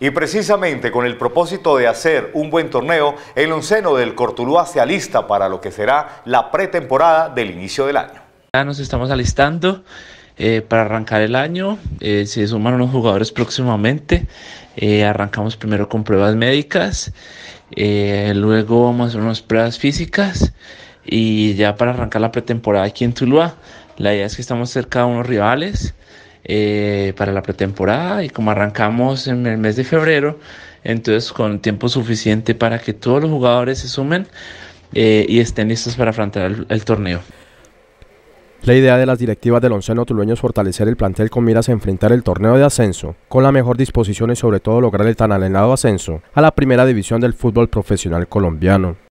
Y precisamente con el propósito de hacer un buen torneo, el onceno del Cortuluá se alista para lo que será la pretemporada del inicio del año. Ya nos estamos alistando eh, para arrancar el año, eh, se suman unos jugadores próximamente, eh, arrancamos primero con pruebas médicas, luego vamos a hacer unas pruebas físicas y ya para arrancar la pretemporada aquí en Tuluá, la idea es que estamos cerca de unos rivales. Eh, para la pretemporada y como arrancamos en el mes de febrero, entonces con tiempo suficiente para que todos los jugadores se sumen eh, y estén listos para afrontar el, torneo. La idea de las directivas del Onceno Tulueño es fortalecer el plantel con miras a enfrentar el torneo de ascenso, con la mejor disposición y sobre todo lograr el tan alentado ascenso a la primera división del fútbol profesional colombiano.